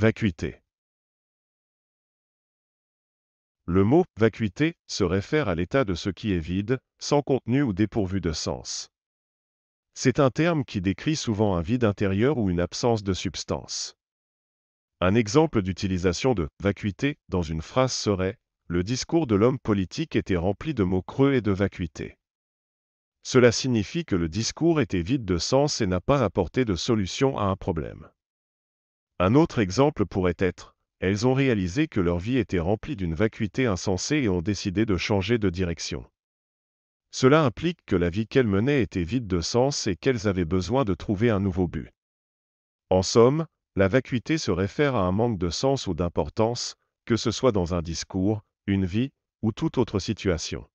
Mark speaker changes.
Speaker 1: Vacuité. Le mot vacuité se réfère à l'état de ce qui est vide, sans contenu ou dépourvu de sens. C'est un terme qui décrit souvent un vide intérieur ou une absence de substance. Un exemple d'utilisation de vacuité dans une phrase serait Le discours de l'homme politique était rempli de mots creux et de vacuité. Cela signifie que le discours était vide de sens et n'a pas apporté de solution à un problème. Un autre exemple pourrait être elles ont réalisé que leur vie était remplie d'une vacuité insensée et ont décidé de changer de direction. Cela implique que la vie qu'elles menaient était vide de sens et qu'elles avaient besoin de trouver un nouveau but. En somme, la vacuité se réfère à un manque de sens ou d'importance, que ce soit dans un discours, une vie, ou toute autre situation.